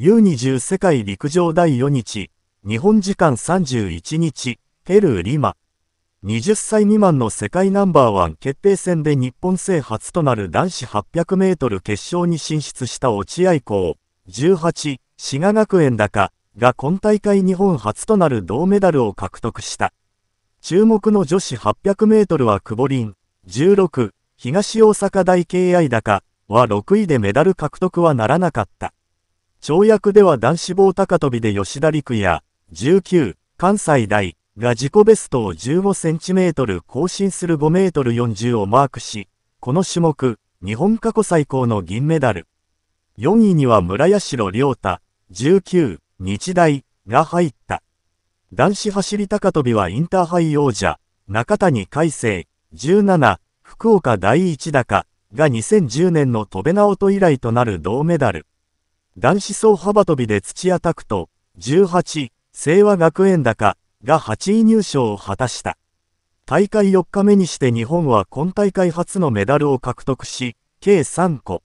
U20 世界陸上第4日、日本時間31日、ペルー・リマ。20歳未満の世界ナンバーワン決定戦で日本勢初となる男子800メートル決勝に進出した落合校、18、滋賀学園高が今大会日本初となる銅メダルを獲得した。注目の女子800メートルは久保林、16、東大阪大敬愛高は6位でメダル獲得はならなかった。跳躍では男子棒高跳びで吉田陸や19、関西大が自己ベストを15センチメートル更新する5メートル40をマークし、この種目、日本過去最高の銀メダル。4位には村社良太、19、日大が入った。男子走高跳びはインターハイ王者、中谷海生、17、福岡第一高が2010年の戸部直人以来となる銅メダル。男子走幅跳びで土屋拓と18、清和学園高が8位入賞を果たした。大会4日目にして日本は今大会初のメダルを獲得し、計3個。